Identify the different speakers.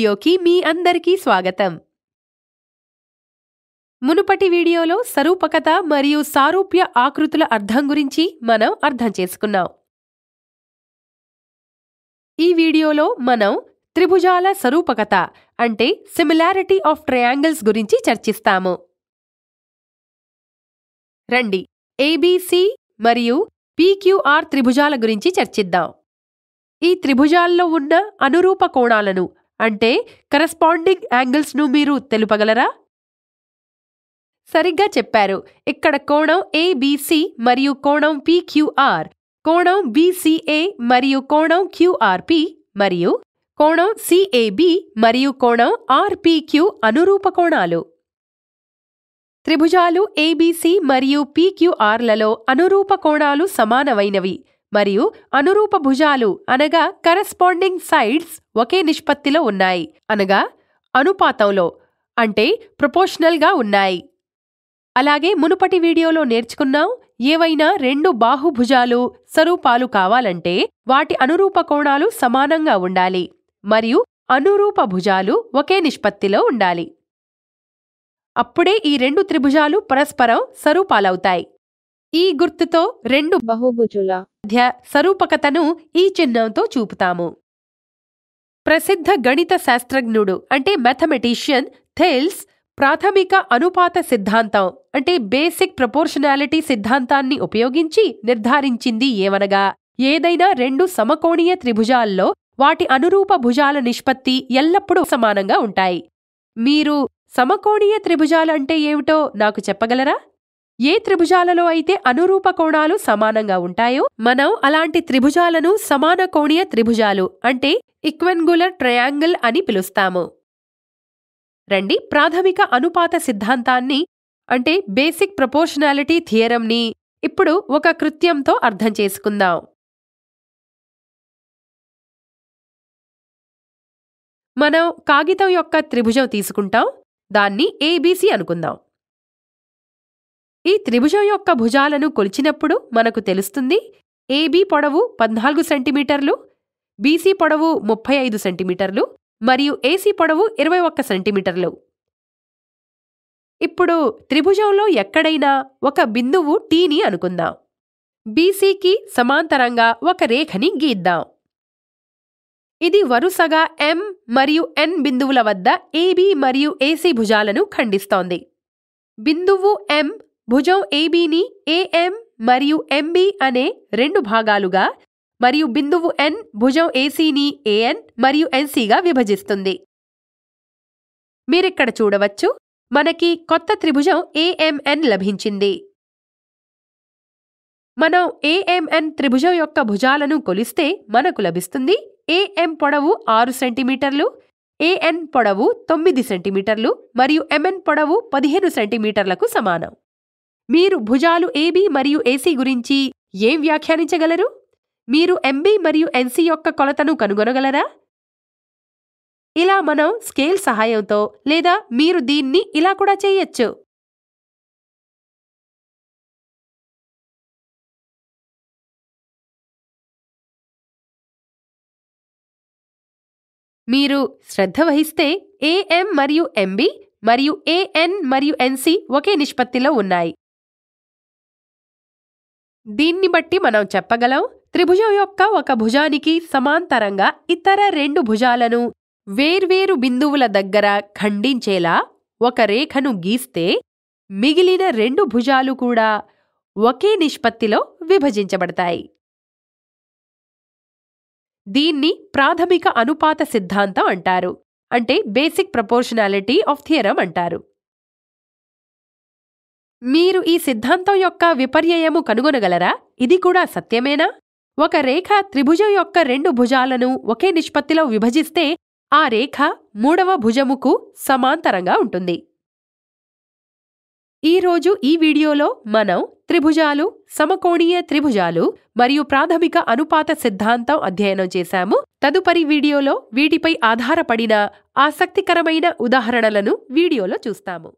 Speaker 1: వీడియోకి మీ అందరికీ స్వాగతం మునుపటి వీడియోలో సరూపకత మరియు సారూప్య ఆకృతుల అర్థం గురించి మనం అర్థం చేసుకున్నాం ఈ వీడియోలో మనం త్రిభుజాల సరూపకత అంటే సిమిలారిటీ ఆఫ్ ట్రయాంగిల్స్ గురించి చర్చిస్తాము రండి ఏబీసీ మరియు పీక్యూఆర్ త్రిభుజాల గురించి చర్చిద్దాం ఈ త్రిభుజాల్లో ఉన్న అనురూప కోణాలను అంటే కరస్పాండింగ్ యాంగిల్స్ను మీరు తెలుపగలరా సరిగ్గా చెప్పారు ఇక్కడ కోణం ఏబిసి మరియు కోణం పిక్యూఆర్ కోణం బీసీఏ మరియు కోణం క్యూఆర్పి మరియు కోణం సిఏబి మరియు కోణం ఆర్పిక్యూ అనురూప కోణాలు త్రిభుజాలు ఏబిసి మరియు పిక్యూఆర్లలో అనురూప కోణాలు సమానమైనవి మరియు అనురూప భుజాలు అనగా కరెస్పాండింగ్ సైడ్స్ ఒకే నిష్పత్తిలో ఉన్నాయి అనగా అనుపాతంలో అంటే ప్రొపోర్షనల్గా ఉన్నాయి అలాగే మునుపటి వీడియోలో నేర్చుకున్నాం ఏవైనా రెండు బాహుభుజాలు స్వరూపాలు కావాలంటే వాటి అనురూప కోణాలు సమానంగా ఉండాలి మరియు అనురూప భుజాలు ఒకే నిష్పత్తిలో ఉండాలి అప్పుడే ఈ రెండు త్రిభుజాలు పరస్పరం స్వరూపాలవుతాయి ఈ గుర్తుతో రెండు బహుభుజుల మధ్య సరూపకతను ఈ చిహ్నంతో చూపుతాము ప్రసిద్ధ గణిత శాస్త్రజ్ఞుడు అంటే మ్యాథమెటీషియన్ థెల్స్ ప్రాథమిక అనుపాత సిద్ధాంతం అంటే బేసిక్ ప్రపోర్షనాలిటీ సిద్ధాంతాన్ని ఉపయోగించి నిర్ధారించింది ఏమనగా ఏదైనా రెండు సమకోణీయ త్రిభుజాల్లో వాటి అనురూప భుజాల నిష్పత్తి ఎల్లప్పుడూ సమానంగా ఉంటాయి మీరు సమకోణీయ త్రిభుజాలు అంటే ఏమిటో నాకు చెప్పగలరా ఏ త్రిభుజాలలో అయితే అనురూప కోణాలు సమానంగా ఉంటాయో మనం అలాంటి త్రిభుజాలను సమాన కోణీయ త్రిభుజాలు అంటే ఇక్వెన్గులర్ ట్రయాంగిల్ అని పిలుస్తాము రండి ప్రాథమిక అనుపాత సిద్ధాంతాన్ని అంటే బేసిక్ ప్రపోర్షనాలిటీ థియరంని ఇప్పుడు ఒక కృత్యంతో అర్థం చేసుకుందాం మనం కాగితం యొక్క త్రిభుజం తీసుకుంటాం దాన్ని ఏబీసీ అనుకుందాం ఈ త్రిభుజం యొక్క భుజాలను కొలిచినప్పుడు మనకు తెలుస్తుంది ఏబీ పొడవు పద్నాలుగు సెంటీమీటర్లు బీసీ పొడవు ముప్పై ఐదు సెంటీమీటర్లు మరియు ఏసీ పొడవు ఇరవై ఒక్క సెంటీమీటర్లు ఇప్పుడు త్రిభుజంలో ఎక్కడైనా ఒక బిందువు టీని అనుకుందాం బీసీకి సమాంతరంగా ఒక రేఖని గీద్దాం ఇది వరుసగా ఎం మరియు ఎన్ బిందువుల వద్ద ఏబీ మరియు ఏసీ భుజాలను ఖండిస్తోంది బిందువు ఎం భుజం ఏబీని ఏఎం మరియు ఎంబి అనే రెండు భాగాలుగా మరియు బిందువు ఎన్ భుజం ఏసీని ఏఎన్ మరియు ఎన్సీగా విభజిస్తుంది మీరిక్కడ చూడవచ్చు మనకి కొత్త త్రిభుజం ఏఎంఎన్ లభించింది మనం ఏఎంఎన్ త్రిభుజం యొక్క భుజాలను కొలిస్తే మనకు లభిస్తుంది ఏఎం పొడవు ఆరు సెంటీమీటర్లు ఏఎన్ పొడవు తొమ్మిది సెంటీమీటర్లు మరియు ఎంఎన్ పొడవు పదిహేను సెంటీమీటర్లకు సమానం మీరు భుజాలు ఏబీ మరియు ఏసీ గురించి ఏం వ్యాఖ్యానించగలరు మీరు ఎంబీ మరియు ఎన్సీ యొక్క కొలతను కనుగొనగలరా ఇలా మనం స్కేల్ సహాయంతో లేదా మీరు దీన్ని ఇలా కూడా చేయొచ్చు మీరు శ్రద్ధ వహిస్తే ఏఎం మరియు ఎంబీ మరియు ఏఎన్ మరియు ఎన్సీ ఒకే నిష్పత్తిలో ఉన్నాయి దీన్ని బట్టి మనం చెప్పగలం త్రిభుజం యొక్క ఒక భుజానికి సమాంతరంగా ఇతర రెండు భుజాలను వేర్వేరు బిందువుల దగ్గర ఖండించేలా ఒక రేఖను గీస్తే మిగిలిన రెండు భుజాలు కూడా ఒకే నిష్పత్తిలో విభజించబడతాయి దీన్ని ప్రాథమిక అనుపాత సిద్ధాంతం అంటారు అంటే బేసిక్ ప్రపోర్షనాలిటీ ఆఫ్ థియరం అంటారు మీరు ఈ సిద్ధాంతం యొక్క విపర్యయము కనుగొనగలరా ఇది కూడా సత్యమేనా ఒక రేఖ త్రిభుజం యొక్క రెండు భుజాలను ఒకే నిష్పత్తిలో విభజిస్తే ఆ రేఖ మూడవ భుజముకు సమాంతరంగా ఉంటుంది ఈరోజు ఈ వీడియోలో మనం త్రిభుజాలు సమకోణీయ త్రిభుజాలు మరియు ప్రాథమిక అనుపాత సిద్ధాంతం అధ్యయనం చేశాము తదుపరి వీడియోలో వీటిపై ఆధారపడిన ఆసక్తికరమైన ఉదాహరణలను వీడియోలో చూస్తాము